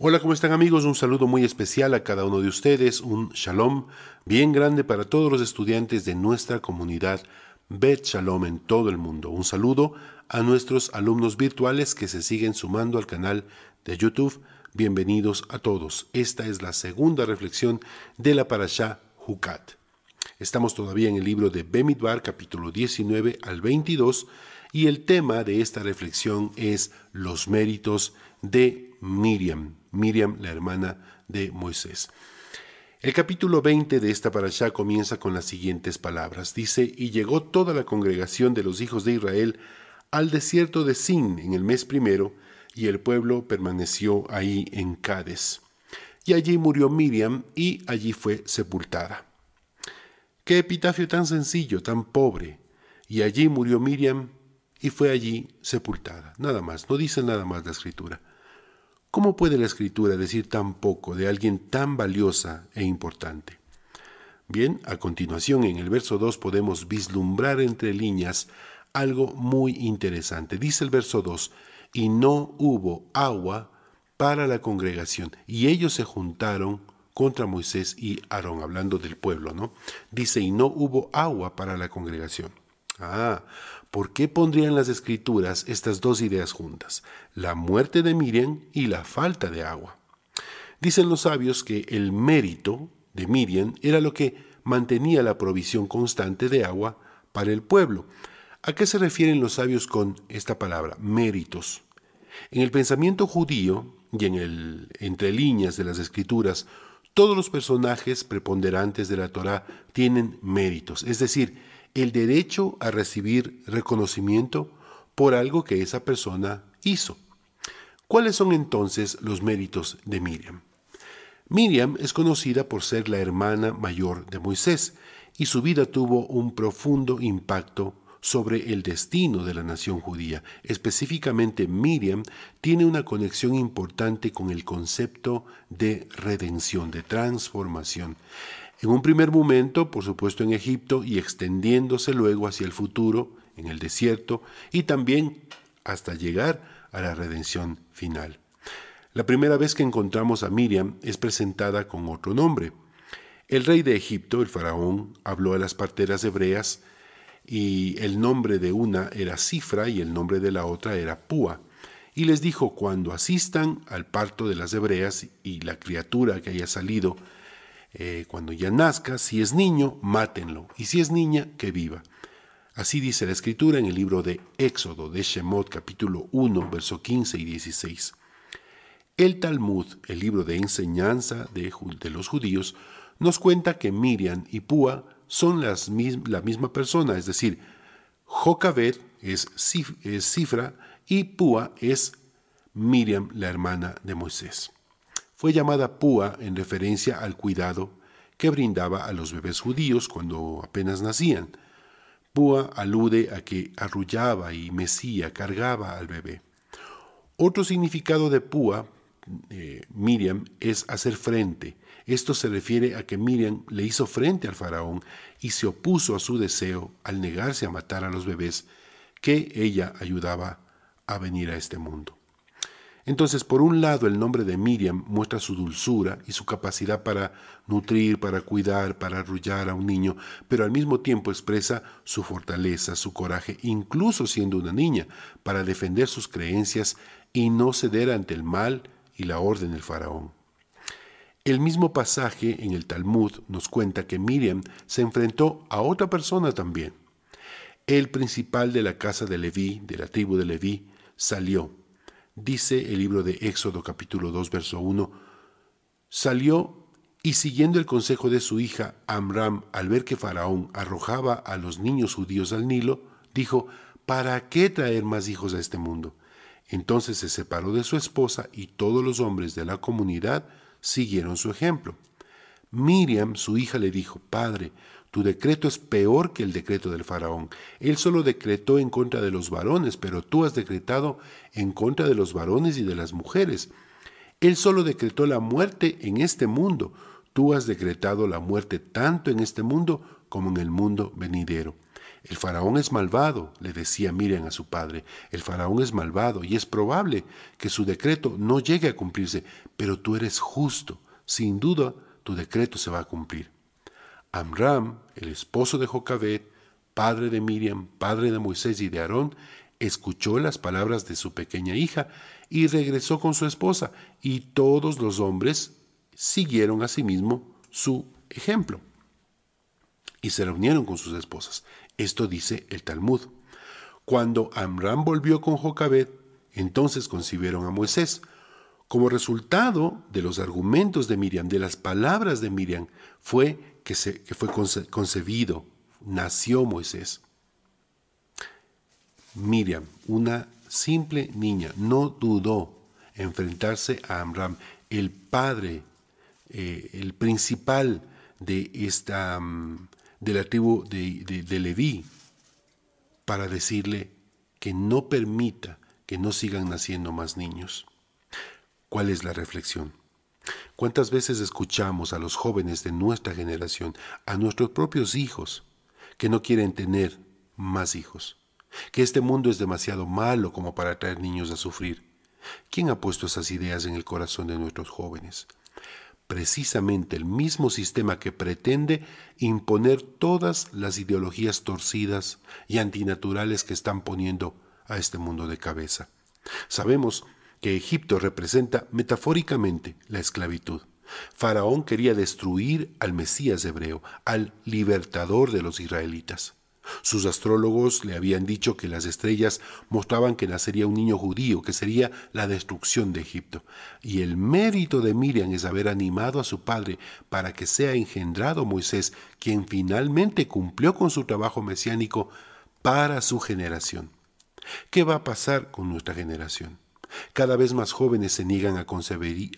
Hola, ¿cómo están amigos? Un saludo muy especial a cada uno de ustedes, un shalom bien grande para todos los estudiantes de nuestra comunidad Bet Shalom en todo el mundo. Un saludo a nuestros alumnos virtuales que se siguen sumando al canal de YouTube. Bienvenidos a todos. Esta es la segunda reflexión de la parasha Hukat. Estamos todavía en el libro de Bemidbar, capítulo 19 al 22, y el tema de esta reflexión es los méritos de Miriam, Miriam la hermana de Moisés. El capítulo 20 de esta parasha comienza con las siguientes palabras. Dice, y llegó toda la congregación de los hijos de Israel al desierto de Sin en el mes primero, y el pueblo permaneció ahí en Cades Y allí murió Miriam y allí fue sepultada. Qué epitafio tan sencillo, tan pobre. Y allí murió Miriam y fue allí sepultada. Nada más, no dice nada más la escritura. ¿Cómo puede la escritura decir tan poco de alguien tan valiosa e importante? Bien, a continuación en el verso 2 podemos vislumbrar entre líneas algo muy interesante. Dice el verso 2, y no hubo agua para la congregación, y ellos se juntaron contra Moisés y Aarón, hablando del pueblo, ¿no? Dice, y no hubo agua para la congregación. Ah, ¿Por qué pondrían las escrituras estas dos ideas juntas, la muerte de Miriam y la falta de agua? Dicen los sabios que el mérito de Miriam era lo que mantenía la provisión constante de agua para el pueblo. ¿A qué se refieren los sabios con esta palabra, méritos? En el pensamiento judío y en el entre líneas de las escrituras, todos los personajes preponderantes de la Torá tienen méritos, es decir, el derecho a recibir reconocimiento por algo que esa persona hizo. ¿Cuáles son entonces los méritos de Miriam? Miriam es conocida por ser la hermana mayor de Moisés y su vida tuvo un profundo impacto sobre el destino de la nación judía. Específicamente Miriam tiene una conexión importante con el concepto de redención, de transformación. En un primer momento, por supuesto, en Egipto y extendiéndose luego hacia el futuro, en el desierto, y también hasta llegar a la redención final. La primera vez que encontramos a Miriam es presentada con otro nombre. El rey de Egipto, el faraón, habló a las parteras hebreas y el nombre de una era Cifra y el nombre de la otra era Púa. Y les dijo, cuando asistan al parto de las hebreas y la criatura que haya salido eh, cuando ya nazca, si es niño, mátenlo, y si es niña, que viva. Así dice la escritura en el libro de Éxodo de Shemot capítulo 1, verso 15 y 16. El Talmud, el libro de enseñanza de, los judíos, nos cuenta que Miriam y Púa son las, la misma persona, es decir, Jocabed es, Cifra y Púa es Miriam, la hermana de Moisés fue llamada Púa en referencia al cuidado que brindaba a los bebés judíos cuando apenas nacían. Púa alude a que arrullaba y mesía, cargaba al bebé. Otro significado de Púa, eh, Miriam, es hacer frente. Esto se refiere a que Miriam le hizo frente al faraón y se opuso a su deseo al negarse a matar a los bebés que ella ayudaba a venir a este mundo. Entonces, por un lado, el nombre de Miriam muestra su dulzura y su capacidad para nutrir, para cuidar, para arrullar a un niño, pero al mismo tiempo expresa su fortaleza, su coraje, incluso siendo una niña, para defender sus creencias y no ceder ante el mal y la orden del faraón. El mismo pasaje en el Talmud nos cuenta que Miriam se enfrentó a otra persona también. El principal de la casa de Leví, de la tribu de Leví, salió Dice el libro de Éxodo capítulo 2 verso 1, salió y siguiendo el consejo de su hija Amram al ver que Faraón arrojaba a los niños judíos al Nilo, dijo, ¿para qué traer más hijos a este mundo? Entonces se separó de su esposa y todos los hombres de la comunidad siguieron su ejemplo. Miriam, su hija, le dijo, Padre, tu decreto es peor que el decreto del faraón. Él solo decretó en contra de los varones, pero tú has decretado en contra de los varones y de las mujeres. Él solo decretó la muerte en este mundo. Tú has decretado la muerte tanto en este mundo como en el mundo venidero. El faraón es malvado, le decía Miriam a su padre. El faraón es malvado y es probable que su decreto no llegue a cumplirse, pero tú eres justo. Sin duda, tu decreto se va a cumplir. Amram, el esposo de Jocabet, padre de Miriam, padre de Moisés y de Aarón, escuchó las palabras de su pequeña hija y regresó con su esposa, y todos los hombres siguieron a sí su ejemplo y se reunieron con sus esposas. Esto dice el Talmud. Cuando Amram volvió con Jocabed, entonces concibieron a Moisés. Como resultado de los argumentos de Miriam, de las palabras de Miriam, fue que, fue concebido, nació Moisés. Miriam, una simple niña, no dudó enfrentarse a Amram, el padre, eh, el principal de, esta, mm, de la tribu de, de, de Leví, para decirle que no permita que no sigan naciendo más niños. ¿Cuál es la reflexión? ¿Cuántas veces escuchamos a los jóvenes de nuestra generación, a nuestros propios hijos, que no quieren tener más hijos? Que este mundo es demasiado malo como para traer niños a sufrir. ¿Quién ha puesto esas ideas en el corazón de nuestros jóvenes? Precisamente el mismo sistema que pretende imponer todas las ideologías torcidas y antinaturales que están poniendo a este mundo de cabeza. Sabemos que Egipto representa metafóricamente la esclavitud. Faraón quería destruir al Mesías hebreo, al libertador de los israelitas. Sus astrólogos le habían dicho que las estrellas mostraban que nacería un niño judío, que sería la destrucción de Egipto. Y el mérito de Miriam es haber animado a su padre para que sea engendrado Moisés, quien finalmente cumplió con su trabajo mesiánico para su generación. ¿Qué va a pasar con nuestra generación? Cada vez más jóvenes se niegan a concebir,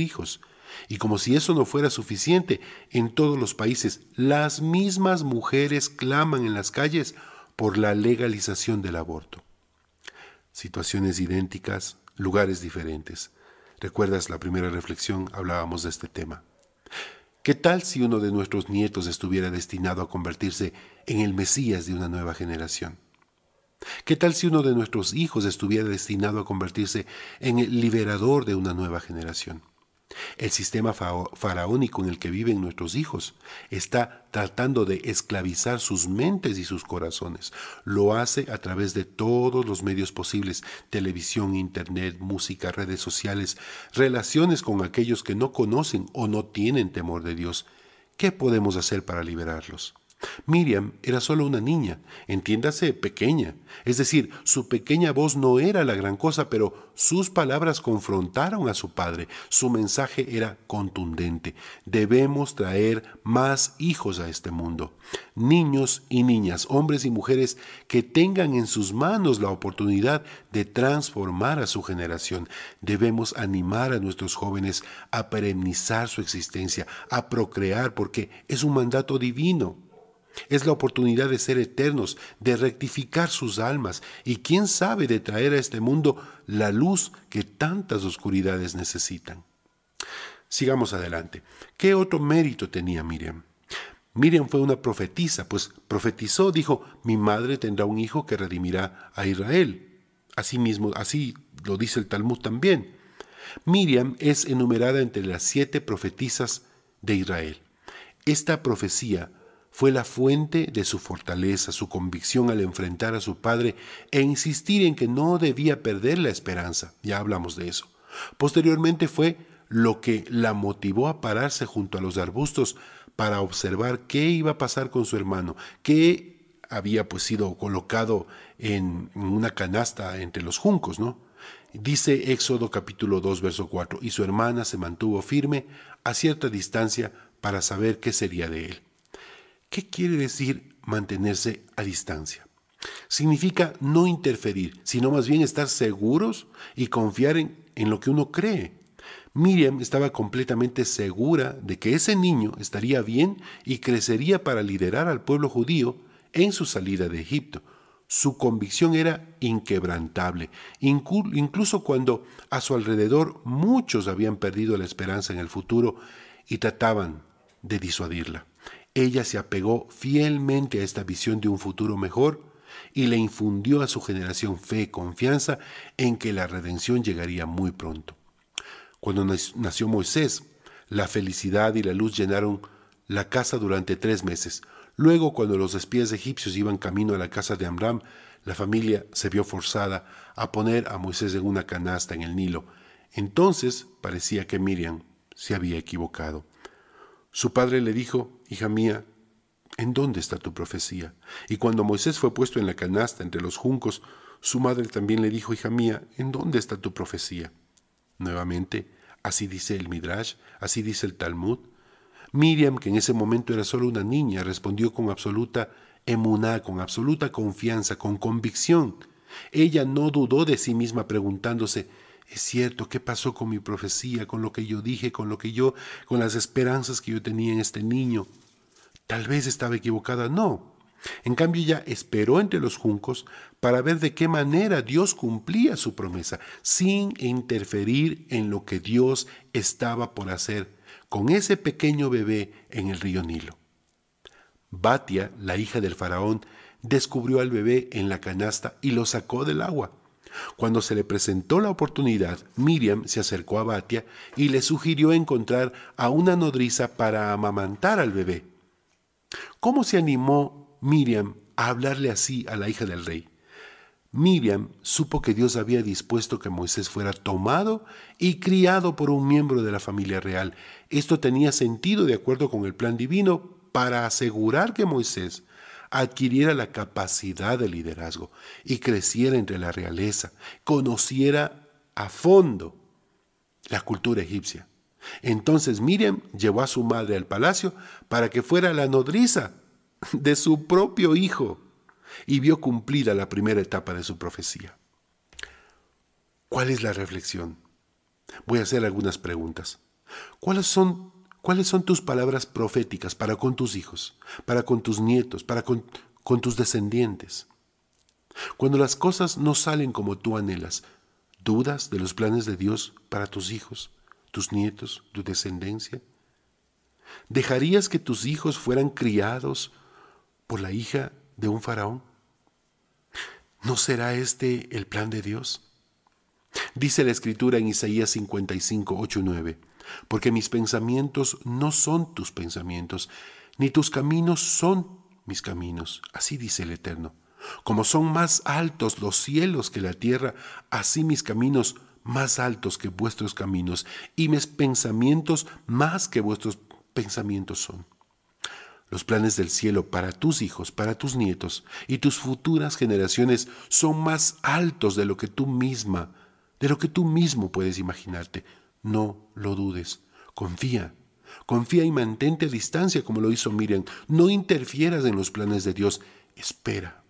hijos. Y como si eso no fuera suficiente, en todos los países las mismas mujeres claman en las calles por la legalización del aborto. Situaciones idénticas, lugares diferentes. ¿Recuerdas la primera reflexión? Hablábamos de este tema. ¿Qué tal si uno de nuestros nietos estuviera destinado a convertirse en el Mesías de una nueva generación? ¿Qué tal si uno de nuestros hijos estuviera destinado a convertirse en el liberador de una nueva generación? El sistema faraónico en el que viven nuestros hijos está tratando de esclavizar sus mentes y sus corazones. Lo hace a través de todos los medios posibles, televisión, internet, música, redes sociales, relaciones con aquellos que no conocen o no tienen temor de Dios. ¿Qué podemos hacer para liberarlos? Miriam era solo una niña, entiéndase, pequeña. Es decir, su pequeña voz no era la gran cosa, pero sus palabras confrontaron a su padre. Su mensaje era contundente. Debemos traer más hijos a este mundo. Niños y niñas, hombres y mujeres que tengan en sus manos la oportunidad de transformar a su generación. Debemos animar a nuestros jóvenes a perennizar su existencia, a procrear, porque es un mandato divino. Es la oportunidad de ser eternos, de rectificar sus almas y quién sabe de traer a este mundo la luz que tantas oscuridades necesitan. Sigamos adelante. ¿Qué otro mérito tenía Miriam? Miriam fue una profetisa, pues profetizó, dijo, mi madre tendrá un hijo que redimirá a Israel. Así así lo dice el Talmud también. Miriam es enumerada entre las siete profetisas de Israel. Esta profecía fue la fuente de su fortaleza, su convicción al enfrentar a su padre e insistir en que no debía perder la esperanza. Ya hablamos de eso. Posteriormente fue lo que la motivó a pararse junto a los arbustos para observar qué iba a pasar con su hermano, que había pues sido colocado en una canasta entre los juncos, ¿no? Dice Éxodo capítulo 2 verso 4, y su hermana se mantuvo firme a cierta distancia para saber qué sería de él. ¿Qué quiere decir mantenerse a distancia? Significa no interferir, sino más bien estar seguros y confiar en, lo que uno cree. Miriam estaba completamente segura de que ese niño estaría bien y crecería para liderar al pueblo judío en su salida de Egipto. Su convicción era inquebrantable, incluso cuando a su alrededor muchos habían perdido la esperanza en el futuro y trataban de disuadirla. Ella se apegó fielmente a esta visión de un futuro mejor y le infundió a su generación fe y confianza en que la redención llegaría muy pronto. Cuando nació Moisés, la felicidad y la luz llenaron la casa durante tres meses. Luego, cuando los espías egipcios iban camino a la casa de Amram, la familia se vio forzada a poner a Moisés en una canasta en el Nilo. Entonces parecía que Miriam se había equivocado. Su padre le dijo, Hija mía, ¿en dónde está tu profecía? Y cuando Moisés fue puesto en la canasta entre los juncos, su madre también le dijo, Hija mía, ¿en dónde está tu profecía? Nuevamente, así dice el Midrash, así dice el Talmud. Miriam, que en ese momento era solo una niña, respondió con absoluta emuná, con absoluta confianza, con convicción. Ella no dudó de sí misma preguntándose, es cierto, ¿qué pasó con mi profecía, con lo que yo dije, con lo que yo, con las esperanzas que yo tenía en este niño? Tal vez estaba equivocada, no. En cambio, ella esperó entre los juncos para ver de qué manera Dios cumplía su promesa, sin interferir en lo que Dios estaba por hacer con ese pequeño bebé en el río Nilo. Batia, la hija del faraón, descubrió al bebé en la canasta y lo sacó del agua. Cuando se le presentó la oportunidad, Miriam se acercó a Batia y le sugirió encontrar a una nodriza para amamantar al bebé. ¿Cómo se animó Miriam a hablarle así a la hija del rey? Miriam supo que Dios había dispuesto que Moisés fuera tomado y criado por un miembro de la familia real. Esto tenía sentido de acuerdo con el plan divino para asegurar que Moisés adquiriera la capacidad de liderazgo y creciera entre la realeza, conociera a fondo la cultura egipcia. Entonces Miriam llevó a su madre al palacio para que fuera la nodriza de su propio hijo y vio cumplida la primera etapa de su profecía. ¿Cuál es la reflexión? Voy a hacer algunas preguntas. ¿Cuáles son ¿Cuáles son tus palabras proféticas para con tus hijos, para con tus nietos, para con, tus descendientes? Cuando las cosas no salen como tú anhelas, ¿dudas de los planes de Dios para tus hijos, tus nietos, tu descendencia? ¿Dejarías que tus hijos fueran criados por la hija de un faraón? ¿No será este el plan de Dios? Dice la escritura en Isaías 55, 8, 9 porque mis pensamientos no son tus pensamientos, ni tus caminos son mis caminos, así dice el Eterno. Como son más altos los cielos que la tierra, así mis caminos más altos que vuestros caminos, y mis pensamientos más que vuestros pensamientos son. Los planes del cielo para tus hijos, para tus nietos y tus futuras generaciones son más altos de lo que tú misma, de lo que tú mismo puedes imaginarte. No lo dudes. Confía. Confía y mantente a distancia como lo hizo Miriam. No interfieras en los planes de Dios. Espera.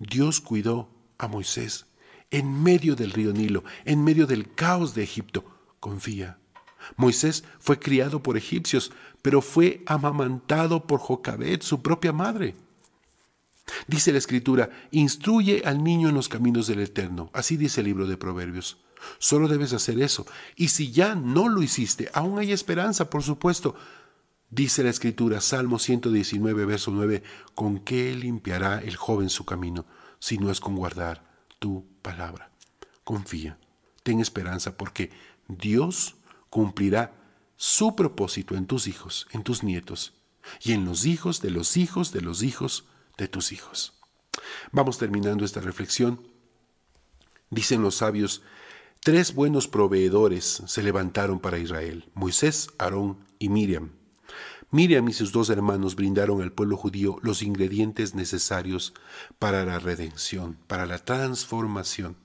Dios cuidó a Moisés en medio del río Nilo, en medio del caos de Egipto. Confía. Moisés fue criado por egipcios, pero fue amamantado por Jocabet, su propia madre. Dice la Escritura, instruye al niño en los caminos del Eterno. Así dice el libro de Proverbios. Solo debes hacer eso. Y si ya no lo hiciste, aún hay esperanza, por supuesto. Dice la Escritura, Salmo 119, verso 9, ¿con qué limpiará el joven su camino si no es con guardar tu palabra? Confía, ten esperanza, porque Dios cumplirá su propósito en tus hijos, en tus nietos, y en los hijos de los hijos de los hijos de tus hijos. Vamos terminando esta reflexión. Dicen los sabios, Tres buenos proveedores se levantaron para Israel, Moisés, Aarón y Miriam. Miriam y sus dos hermanos brindaron al pueblo judío los ingredientes necesarios para la redención, para la transformación.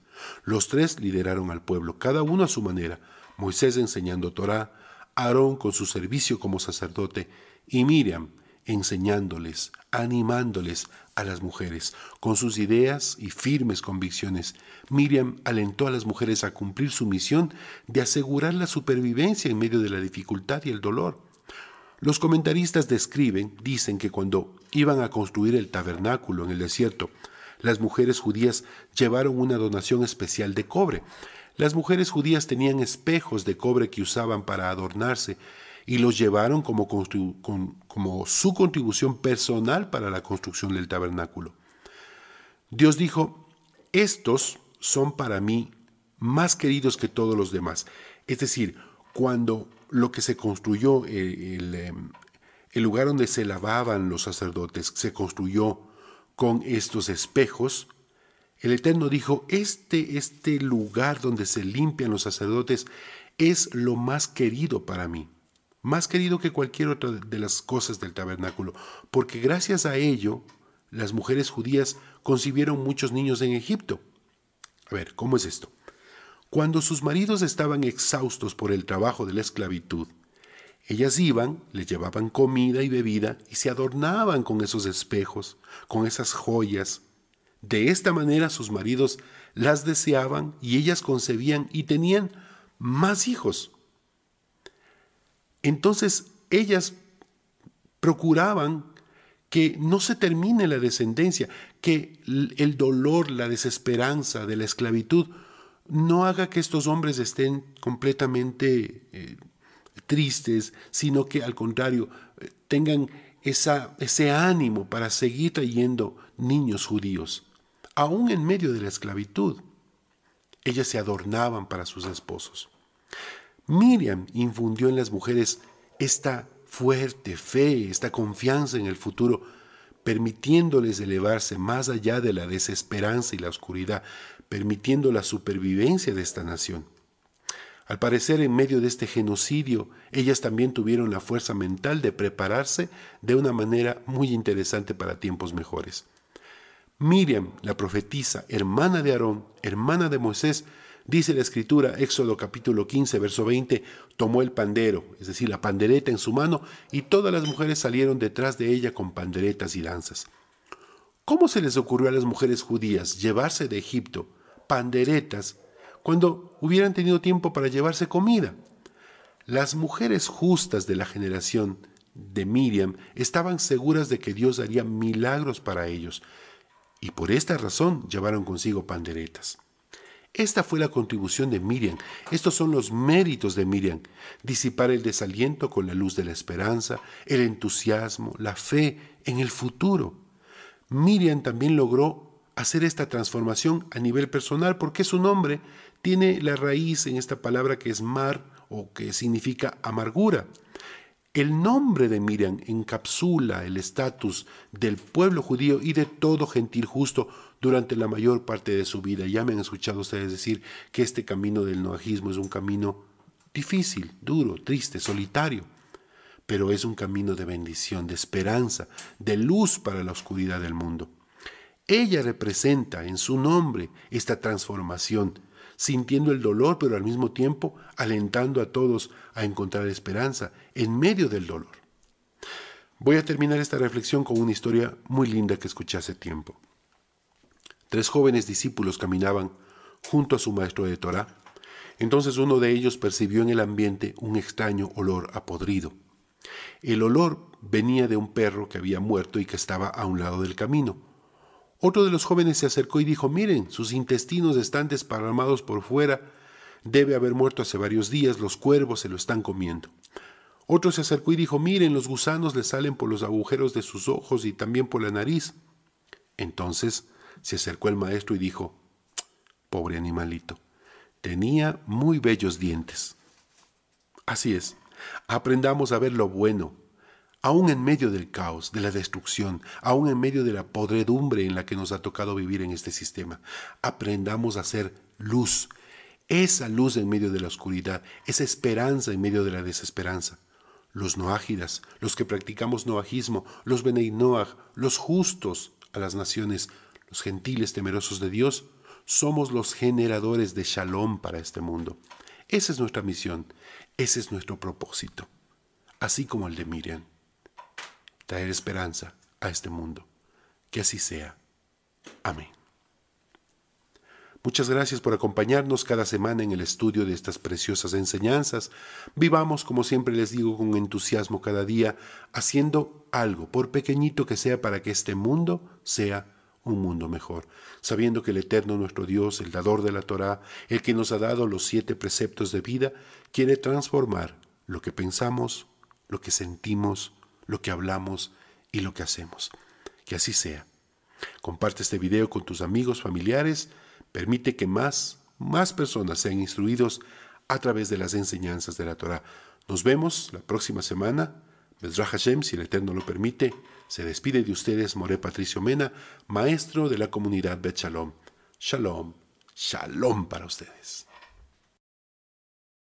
Los tres lideraron al pueblo, cada uno a su manera, Moisés enseñando Torá, Aarón con su servicio como sacerdote y Miriam enseñándoles, animándoles, a las mujeres. Con sus ideas y firmes convicciones, Miriam alentó a las mujeres a cumplir su misión de asegurar la supervivencia en medio de la dificultad y el dolor. Los comentaristas describen, dicen que cuando iban a construir el tabernáculo en el desierto, las mujeres judías llevaron una donación especial de cobre. Las mujeres judías tenían espejos de cobre que usaban para adornarse y los llevaron como, su contribución personal para la construcción del tabernáculo. Dios dijo, estos son para mí más queridos que todos los demás. Es decir, cuando lo que se construyó, el, em, lugar donde se lavaban los sacerdotes, se construyó con estos espejos, el Eterno dijo, este, este lugar donde se limpian los sacerdotes es lo más querido para mí más querido que cualquier otra de las cosas del tabernáculo, porque gracias a ello las mujeres judías concibieron muchos niños en Egipto. A ver, ¿cómo es esto? Cuando sus maridos estaban exhaustos por el trabajo de la esclavitud, ellas iban, les llevaban comida y bebida y se adornaban con esos espejos, con esas joyas. De esta manera sus maridos las deseaban y ellas concebían y tenían más hijos. Entonces ellas procuraban que no se termine la descendencia, que el dolor, la desesperanza de la esclavitud no haga que estos hombres estén completamente eh, tristes, sino que al contrario eh, tengan ese ánimo para seguir trayendo niños judíos. Aún en medio de la esclavitud, ellas se adornaban para sus esposos. Miriam infundió en las mujeres esta fuerte fe, esta confianza en el futuro, permitiéndoles elevarse más allá de la desesperanza y la oscuridad, permitiendo la supervivencia de esta nación. Al parecer, en medio de este genocidio, ellas también tuvieron la fuerza mental de prepararse de una manera muy interesante para tiempos mejores. Miriam, la profetisa, hermana de Aarón, hermana de Moisés, Dice la escritura, Éxodo capítulo 15, verso 20, tomó el pandero, es decir, la pandereta en su mano, y todas las mujeres salieron detrás de ella con panderetas y lanzas. ¿Cómo se les ocurrió a las mujeres judías llevarse de Egipto panderetas cuando hubieran tenido tiempo para llevarse comida? Las mujeres justas de la generación de Miriam estaban seguras de que Dios haría milagros para ellos, y por esta razón llevaron consigo panderetas. Esta fue la contribución de Miriam. Estos son los méritos de Miriam. Disipar el desaliento con la luz de la esperanza, el entusiasmo, la fe en el futuro. Miriam también logró hacer esta transformación a nivel personal porque su nombre tiene la raíz en esta palabra que es mar o que significa amargura. El nombre de Miriam encapsula el estatus del pueblo judío y de todo gentil justo durante la mayor parte de su vida. Ya me han escuchado ustedes decir que este camino del noajismo es un camino difícil, duro, triste, solitario, pero es un camino de bendición, de esperanza, de luz para la oscuridad del mundo. Ella representa en su nombre esta transformación sintiendo el dolor, pero al mismo tiempo alentando a todos a encontrar esperanza en medio del dolor. Voy a terminar esta reflexión con una historia muy linda que escuché hace tiempo. Tres jóvenes discípulos caminaban junto a su maestro de Torá. Entonces uno de ellos percibió en el ambiente un extraño olor a podrido. El olor venía de un perro que había muerto y que estaba a un lado del camino. Otro de los jóvenes se acercó y dijo, miren, sus intestinos están desparramados por fuera, debe haber muerto hace varios días, los cuervos se lo están comiendo. Otro se acercó y dijo, miren, los gusanos le salen por los agujeros de sus ojos y también por la nariz. Entonces se acercó el maestro y dijo, pobre animalito, tenía muy bellos dientes. Así es, aprendamos a ver lo bueno, Aún en medio del caos, de la destrucción, aún en medio de la podredumbre en la que nos ha tocado vivir en este sistema, aprendamos a ser luz. Esa luz en medio de la oscuridad, esa esperanza en medio de la desesperanza. Los noágidas, los que practicamos noajismo, los beneinoaj, los justos a las naciones, los gentiles temerosos de Dios, somos los generadores de shalom para este mundo. Esa es nuestra misión, ese es nuestro propósito, así como el de Miriam traer esperanza a este mundo. Que así sea. Amén. Muchas gracias por acompañarnos cada semana en el estudio de estas preciosas enseñanzas. Vivamos, como siempre les digo, con entusiasmo cada día, haciendo algo, por pequeñito que sea, para que este mundo sea un mundo mejor, sabiendo que el Eterno nuestro Dios, el dador de la Torá, el que nos ha dado los siete preceptos de vida, quiere transformar lo que pensamos, lo que sentimos, lo que hablamos y lo que hacemos. Que así sea. Comparte este video con tus amigos, familiares. Permite que más, más personas sean instruidos a través de las enseñanzas de la Torah. Nos vemos la próxima semana. Mesra Hashem, si el Eterno lo permite, se despide de ustedes More Patricio Mena, maestro de la comunidad Bet Shalom. Shalom, shalom para ustedes.